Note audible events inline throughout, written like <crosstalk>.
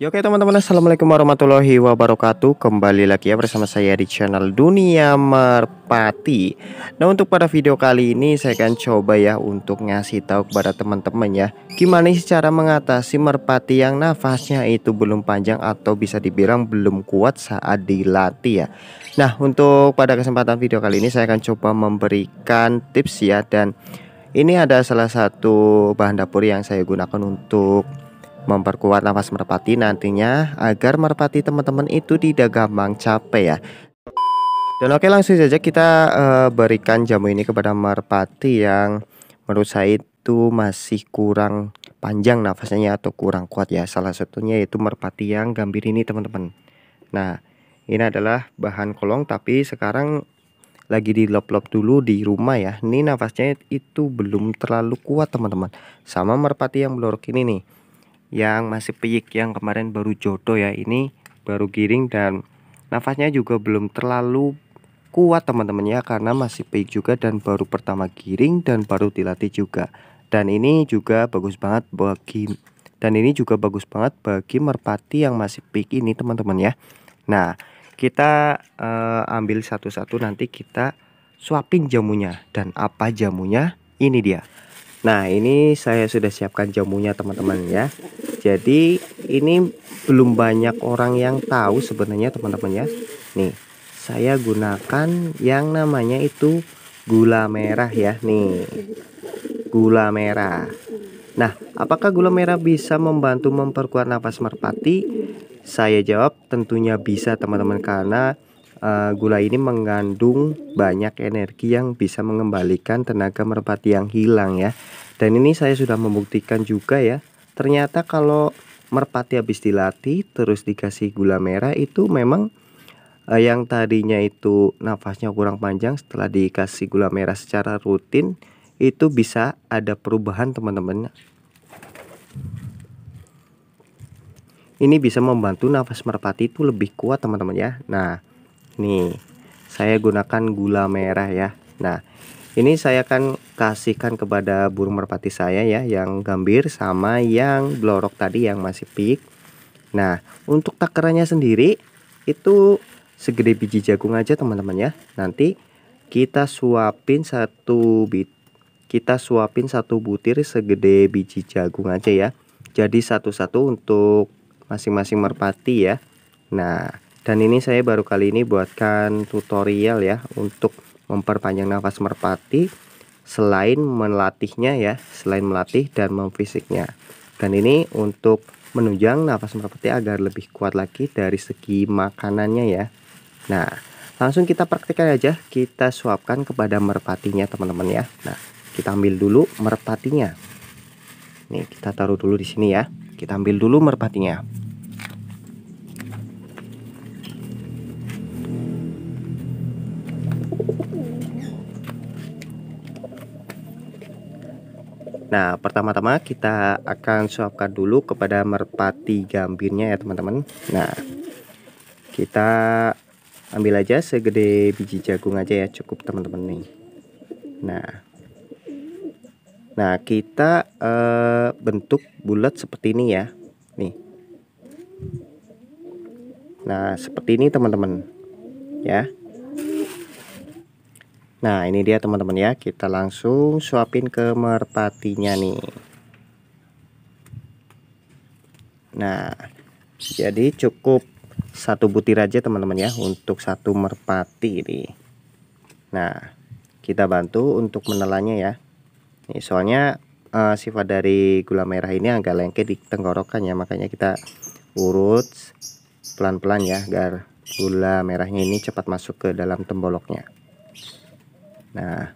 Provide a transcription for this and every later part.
Ya, oke teman-teman Assalamualaikum warahmatullahi wabarakatuh Kembali lagi ya bersama saya di channel Dunia Merpati Nah untuk pada video kali ini saya akan coba ya untuk ngasih tahu kepada teman-teman ya Gimana sih cara mengatasi merpati yang nafasnya itu belum panjang atau bisa dibilang belum kuat saat dilatih ya Nah untuk pada kesempatan video kali ini saya akan coba memberikan tips ya Dan ini ada salah satu bahan dapur yang saya gunakan untuk memperkuat nafas merpati nantinya agar merpati teman-teman itu tidak gampang capek ya dan oke langsung saja kita uh, berikan jamu ini kepada merpati yang menurut saya itu masih kurang panjang nafasnya atau kurang kuat ya salah satunya yaitu merpati yang gambir ini teman-teman nah ini adalah bahan kolong tapi sekarang lagi di lop-lop dulu di rumah ya. Ini nafasnya itu belum terlalu kuat teman-teman. Sama merpati yang blorok ini nih yang masih peyik yang kemarin baru jodoh ya ini baru giring dan nafasnya juga belum terlalu kuat teman-teman ya karena masih peyik juga dan baru pertama giring dan baru dilatih juga dan ini juga bagus banget bagi dan ini juga bagus banget bagi merpati yang masih peyik ini teman-teman ya nah kita eh, ambil satu-satu nanti kita suapin jamunya dan apa jamunya ini dia Nah, ini saya sudah siapkan jamunya teman-teman ya. Jadi, ini belum banyak orang yang tahu sebenarnya teman-teman ya. Nih, saya gunakan yang namanya itu gula merah ya. Nih. Gula merah. Nah, apakah gula merah bisa membantu memperkuat nafas merpati? Saya jawab tentunya bisa teman-teman karena Eh, gula ini mengandung banyak energi yang bisa mengembalikan tenaga merpati yang hilang ya. Dan ini saya sudah membuktikan juga ya. Ternyata kalau merpati habis dilatih terus dikasih gula merah itu memang uh, yang tadinya itu nafasnya kurang panjang setelah dikasih gula merah secara rutin itu bisa ada perubahan teman-teman. Ini bisa membantu nafas merpati itu lebih kuat teman-teman ya. Nah, nih saya gunakan gula merah ya nah ini saya akan kasihkan kepada burung merpati saya ya yang gambir sama yang blorok tadi yang masih pik nah untuk takarannya sendiri itu segede biji jagung aja teman-teman ya nanti kita suapin satu bit kita suapin satu butir segede biji jagung aja ya jadi satu-satu untuk masing-masing merpati ya nah dan ini saya baru kali ini buatkan tutorial ya untuk memperpanjang nafas merpati selain melatihnya ya, selain melatih dan memfisiknya. Dan ini untuk menunjang nafas merpati agar lebih kuat lagi dari segi makanannya ya. Nah, langsung kita praktekkan aja, kita suapkan kepada merpatinya teman-teman ya. Nah, kita ambil dulu merpatinya. Nih, kita taruh dulu di sini ya. Kita ambil dulu merpatinya. Nah, pertama-tama kita akan suapkan dulu kepada merpati gambirnya ya, teman-teman. Nah, kita ambil aja segede biji jagung aja ya, cukup teman-teman nih. Nah, nah kita eh, bentuk bulat seperti ini ya, nih. Nah, seperti ini teman-teman, ya. Nah ini dia teman-teman ya kita langsung suapin ke merpatinya nih Nah jadi cukup satu butir aja teman-teman ya untuk satu merpati ini. Nah kita bantu untuk menelannya ya nih, Soalnya uh, sifat dari gula merah ini agak lengket di tenggorokan ya makanya kita urut pelan-pelan ya agar gula merahnya ini cepat masuk ke dalam temboloknya Nah,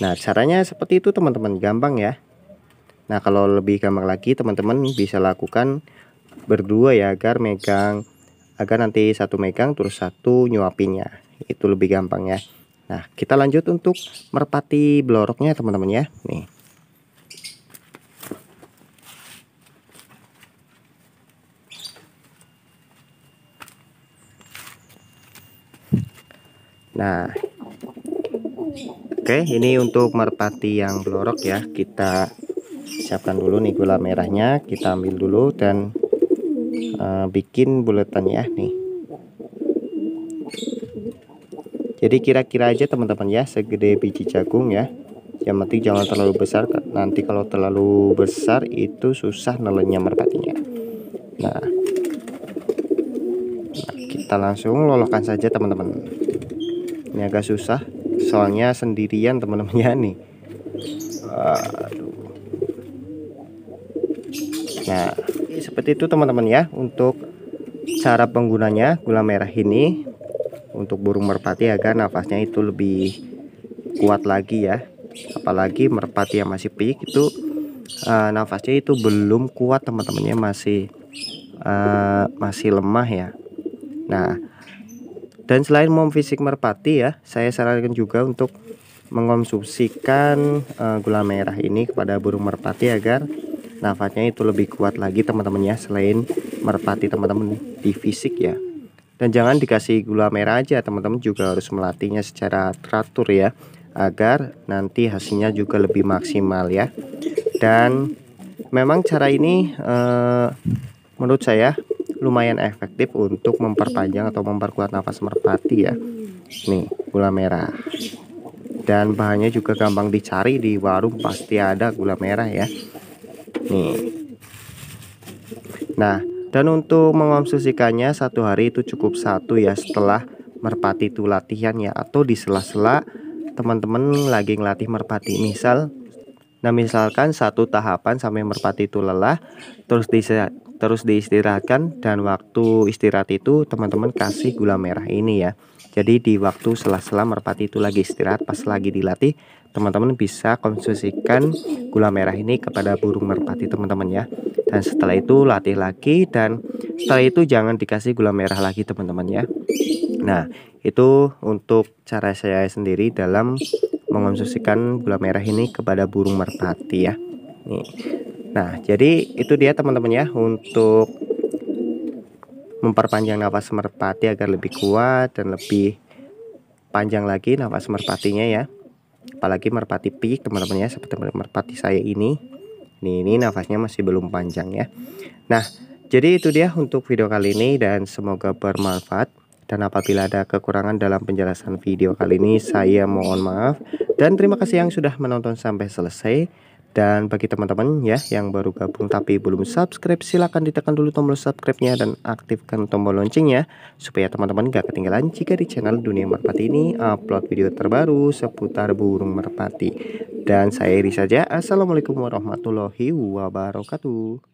nah caranya seperti itu teman-teman, gampang ya. Nah kalau lebih gampang lagi teman-teman bisa lakukan berdua ya agar megang agar nanti satu megang terus satu nyuapinya itu lebih gampang ya. Nah kita lanjut untuk merpati bloroknya teman-teman ya. Nih Nah, oke okay, ini untuk merpati yang blorok ya. Kita siapkan dulu nih gula merahnya. Kita ambil dulu dan uh, bikin buletan ya nih. Jadi kira-kira aja teman-teman ya segede biji jagung ya. Yang penting jangan terlalu besar. Nanti kalau terlalu besar itu susah nelennya merpatinya. Nah, kita langsung lolokkan saja teman-teman ini agak susah soalnya sendirian teman-temannya <laughs> nih Aduh. nah seperti itu teman-teman ya untuk cara penggunanya gula merah ini untuk burung merpati agar nafasnya itu lebih kuat lagi ya apalagi merpati yang masih pik itu uh, nafasnya itu belum kuat teman-temannya masih uh, masih lemah ya nah dan selain mom fisik merpati ya, saya sarankan juga untuk mengonsumsikan uh, gula merah ini kepada burung merpati agar nafasnya itu lebih kuat lagi teman-teman ya selain merpati teman-teman di fisik ya. Dan jangan dikasih gula merah aja teman-teman juga harus melatihnya secara teratur ya agar nanti hasilnya juga lebih maksimal ya. Dan memang cara ini uh, menurut saya lumayan efektif untuk memperpanjang atau memperkuat nafas merpati ya nih gula merah dan bahannya juga gampang dicari di warung pasti ada gula merah ya nih nah dan untuk mengonsumsikannya satu hari itu cukup satu ya setelah merpati itu latihan ya atau di sela-sela teman-teman lagi ngelatih merpati misal Nah, misalkan satu tahapan sampai merpati itu lelah, terus diser terus diistirahatkan dan waktu istirahat itu teman-teman kasih gula merah ini ya. Jadi di waktu sela-sela merpati itu lagi istirahat pas lagi dilatih, teman-teman bisa konsumsikan gula merah ini kepada burung merpati teman-teman ya. Dan setelah itu latih lagi dan setelah itu jangan dikasih gula merah lagi teman-teman ya. Nah, itu untuk cara saya sendiri dalam mengonsumsikan gula merah ini kepada burung merpati ya. Nih. Nah, jadi itu dia teman-teman ya untuk memperpanjang nafas merpati agar lebih kuat dan lebih panjang lagi nafas merpatinya ya. Apalagi merpati pik teman-teman ya seperti merpati saya ini. Nih, ini nafasnya masih belum panjang ya. Nah, jadi itu dia untuk video kali ini dan semoga bermanfaat. Dan apabila ada kekurangan dalam penjelasan video kali ini, saya mohon maaf. Dan terima kasih yang sudah menonton sampai selesai. Dan bagi teman-teman ya yang baru gabung tapi belum subscribe, silahkan ditekan dulu tombol subscribe-nya dan aktifkan tombol loncengnya supaya teman-teman gak ketinggalan jika di channel Dunia Merpati ini upload video terbaru seputar burung merpati. Dan saya Iri saja. Assalamualaikum warahmatullahi wabarakatuh.